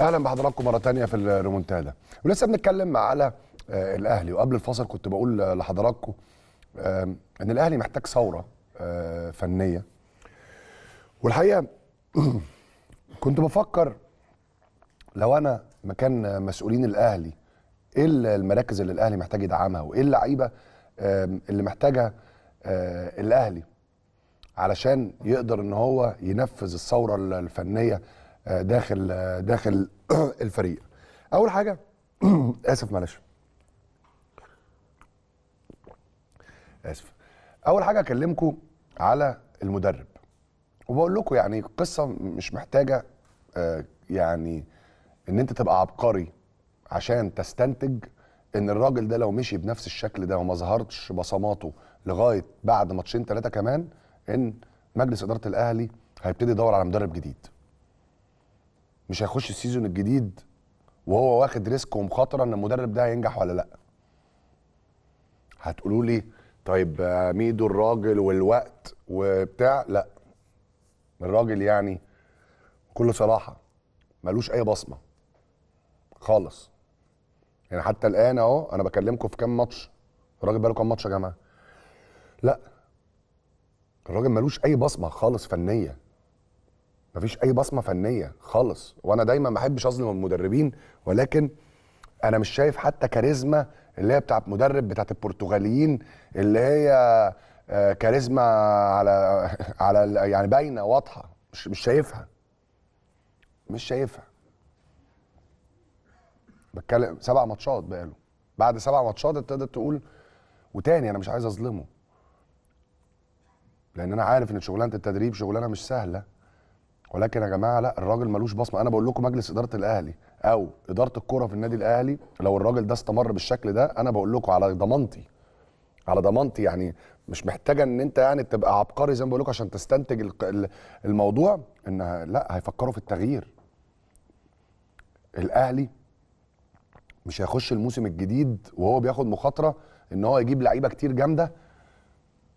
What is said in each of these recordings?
اهلا بحضراتكم مره تانية في الريمونتادا ولسه بنتكلم على آه، الاهلي وقبل الفصل كنت بقول لحضراتكم ان الاهلي محتاج ثوره آه، فنيه والحقيقه كنت بفكر لو انا مكان مسؤولين الاهلي ايه المراكز اللي الاهلي محتاج يدعمها وايه اللعيبه اللي محتاجها آه، الاهلي علشان يقدر ان هو ينفذ الثوره الفنيه داخل داخل الفريق اول حاجه اسف معلش اسف اول حاجه اكلمكم على المدرب وبقول لكم يعني قصه مش محتاجه آه، يعني ان انت تبقى عبقري عشان تستنتج ان الراجل ده لو مشي بنفس الشكل ده وما ظهرتش بصماته لغايه بعد ماتشين ثلاثه كمان ان مجلس اداره الاهلي هيبتدي يدور على مدرب جديد مش هيخش السيزون الجديد وهو واخد ريسك ومخاطره ان المدرب ده هينجح ولا لا هتقولوا لي طيب ميدو الراجل والوقت وبتاع لا الراجل يعني بكل صراحه ملوش اي بصمه خالص يعني حتى الان اهو انا بكلمكم في كام ماتش الراجل بقاله كام ماتش يا جماعه لا الراجل ملوش اي بصمه خالص فنيه مفيش اي بصمه فنيه خالص وانا دايما ما بحبش اظلم المدربين ولكن انا مش شايف حتى كاريزما اللي هي بتاعه مدرب بتاعه البرتغاليين اللي هي آه، كاريزما على على يعني باينه واضحه مش مش شايفها مش شايفها بتكلم سبع ماتشات بقاله بعد سبع ماتشات ابتدت تقول وتاني انا مش عايز اظلمه لان انا عارف ان شغلانه التدريب شغلانه مش سهله ولكن يا جماعه لا الراجل ملوش بصمه انا بقول لكم مجلس اداره الاهلي او اداره الكوره في النادي الاهلي لو الراجل ده استمر بالشكل ده انا بقول لكم على ضمانتي على ضمانتي يعني مش محتاجه ان انت يعني تبقى عبقري زي ما بقول لكم عشان تستنتج الموضوع ان لا هيفكروا في التغيير الاهلي مش هيخش الموسم الجديد وهو بياخد مخاطره ان هو يجيب لعيبه كتير جامده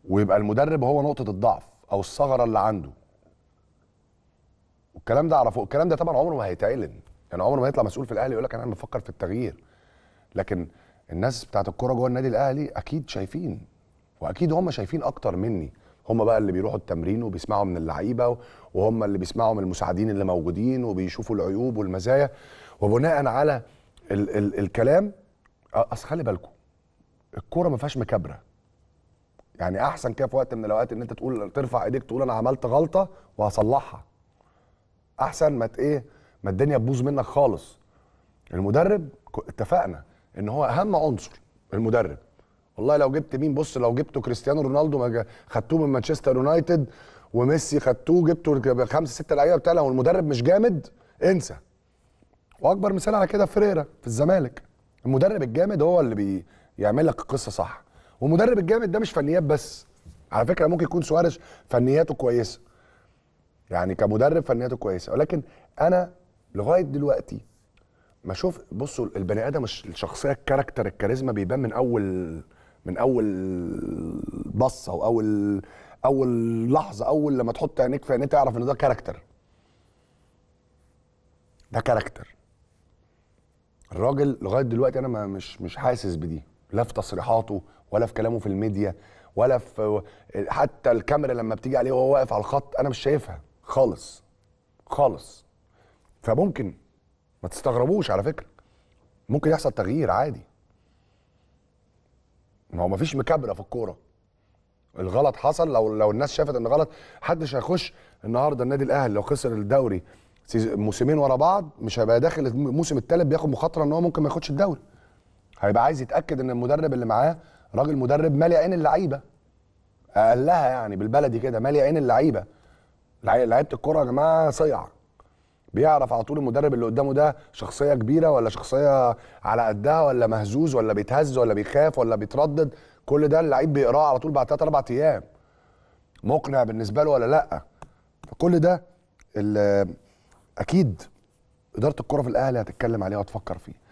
ويبقى المدرب هو نقطه الضعف او الثغره اللي عنده والكلام ده اعرفه الكلام ده طبعا عمره ما هيتعلن يعني عمره ما هيطلع مسؤول في الاهلي يقول لك انا بفكر في التغيير لكن الناس بتاعت الكوره جوه النادي الاهلي اكيد شايفين واكيد هم شايفين اكتر مني هم بقى اللي بيروحوا التمرين وبيسمعوا من اللعيبه وهم اللي بيسمعوا من المساعدين اللي موجودين وبيشوفوا العيوب والمزايا وبناء على ال ال الكلام اصل خلي بالكم الكوره ما فيهاش مكابره يعني احسن كده في وقت من الاوقات ان انت تقول ترفع ايديك تقول انا عملت غلطه وهصلحها احسن ما ايه ما الدنيا تبوظ منك خالص المدرب اتفقنا ان هو اهم عنصر المدرب والله لو جبت مين بص لو جبته كريستيانو رونالدو خدتوه من مانشستر يونايتد وميسي خدتوه جبته خمسه سته لعيبه بتاع لو المدرب مش جامد انسى واكبر مثال على كده فريرا في الزمالك المدرب الجامد هو اللي بيعمل لك القصه صح والمدرب الجامد ده مش فنيات بس على فكره ممكن يكون سواريز فنياته كويسه يعني كمدرب فنياته كويسه ولكن انا لغايه دلوقتي ما شوف بصوا البني ادم الشخصيه الكاركتر الكاريزما بيبان من اول من اول بصه او اول اول لحظه اول لما تحط عينيك في عينيه تعرف ان ده كاركتر ده كاركتر الراجل لغايه دلوقتي انا ما مش مش حاسس بدي لا في تصريحاته ولا في كلامه في الميديا ولا في حتى الكاميرا لما بتيجي عليه وهو واقف على الخط انا مش شايفها خالص خالص فممكن ما تستغربوش على فكره ممكن يحصل تغيير عادي ما هو مفيش مكابره في الكوره الغلط حصل لو لو الناس شافت ان غلط محدش هيخش النهارده النادي الاهلي لو خسر الدوري موسمين ورا بعض مش هيبقى داخل الموسم الثالث بياخد مخاطره ان هو ممكن ما ياخدش الدوري هيبقى عايز يتاكد ان المدرب اللي معاه راجل مدرب مالي عين اللعيبه اقلها يعني بالبلدي كده مالي عين اللعيبه لعيبه الكوره يا جماعه صيع بيعرف على طول المدرب اللي قدامه ده شخصيه كبيره ولا شخصيه على قدها ولا مهزوز ولا بيتهز ولا بيخاف ولا بيتردد كل ده اللعيب بيقراه على طول بعد ثلاث اربع ايام مقنع بالنسبه له ولا لا فكل ده اكيد اداره الكره في الاهلي هتتكلم عليه وتفكر فيه